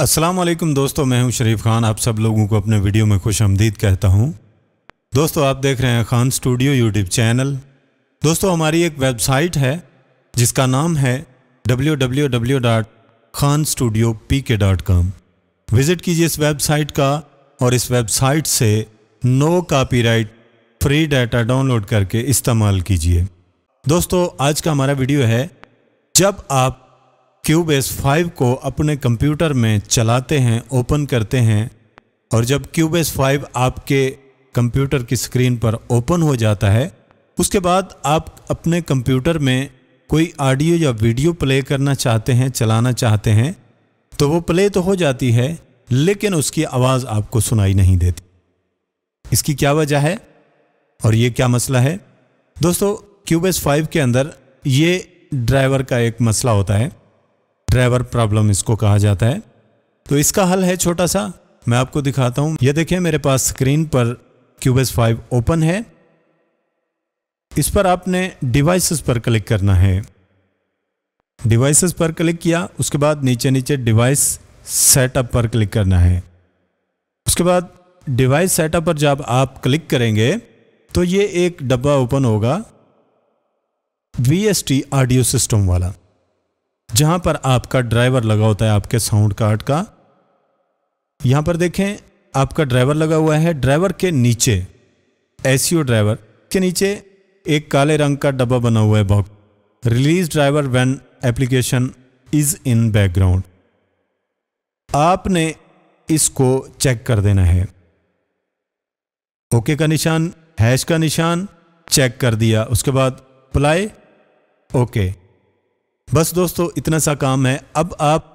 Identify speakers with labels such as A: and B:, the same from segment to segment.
A: असलम दोस्तों मैं हूं शरीफ खान आप सब लोगों को अपने वीडियो में खुश आमदीद कहता हूं दोस्तों आप देख रहे हैं खान स्टूडियो यूट्यूब चैनल दोस्तों हमारी एक वेबसाइट है जिसका नाम है W W W dot Khan studio P K dot visit कीजिए इस वेबसाइट का और इस वेबसाइट से no copyright free data download करके इस्तेमाल कीजिए दोस्तों आज का हमारा वीडियो है जब आप क्यूब एस फाइव को अपने कंप्यूटर में चलाते हैं ओपन करते हैं और जब क्यूब एस फाइव आपके कंप्यूटर की स्क्रीन पर ओपन हो जाता है उसके बाद आप अपने कंप्यूटर में कोई ऑडियो या वीडियो प्ले करना चाहते हैं चलाना चाहते हैं तो वो प्ले तो हो जाती है लेकिन उसकी आवाज़ आपको सुनाई नहीं देती इसकी क्या वजह है और ये क्या मसला है दोस्तों क्यूब एस फाइव के अंदर ये ड्राइवर का एक मसला होता है ड्राइवर प्रॉब्लम इसको कहा जाता है तो इसका हल है छोटा सा मैं आपको दिखाता हूं ये देखिए मेरे पास स्क्रीन पर क्यूबेस फाइव ओपन है इस पर आपने डिवाइसेस पर क्लिक करना है डिवाइसेस पर क्लिक किया उसके बाद नीचे नीचे डिवाइस सेटअप पर क्लिक करना है उसके बाद डिवाइस सेटअप पर जब आप क्लिक करेंगे तो ये एक डब्बा ओपन होगा वी एस ऑडियो सिस्टम वाला जहां पर आपका ड्राइवर लगा होता है आपके साउंड कार्ड का यहां पर देखें आपका ड्राइवर लगा हुआ है ड्राइवर के नीचे एस ड्राइवर के नीचे एक काले रंग का डब्बा बना हुआ है box release driver when application is in background आपने इसको चेक कर देना है ओके का निशान हैश का निशान चेक कर दिया उसके बाद अप्लाई ओके बस दोस्तों इतना सा काम है अब आप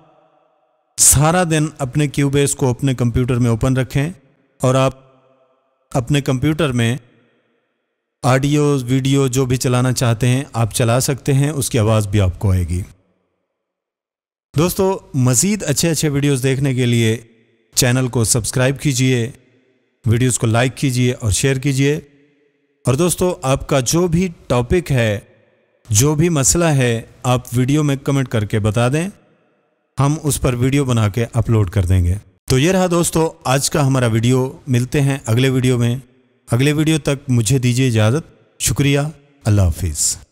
A: सारा दिन अपने क्यूबेस को अपने कंप्यूटर में ओपन रखें और आप अपने कंप्यूटर में ऑडियो वीडियो जो भी चलाना चाहते हैं आप चला सकते हैं उसकी आवाज़ भी आपको आएगी दोस्तों मज़ीद अच्छे अच्छे वीडियोस देखने के लिए चैनल को सब्सक्राइब कीजिए वीडियोस को लाइक कीजिए और शेयर कीजिए और दोस्तों आपका जो भी टॉपिक है जो भी मसला है आप वीडियो में कमेंट करके बता दें हम उस पर वीडियो बना के अपलोड कर देंगे तो ये रहा दोस्तों आज का हमारा वीडियो मिलते हैं अगले वीडियो में अगले वीडियो तक मुझे दीजिए इजाज़त शुक्रिया अल्लाह हाफिज़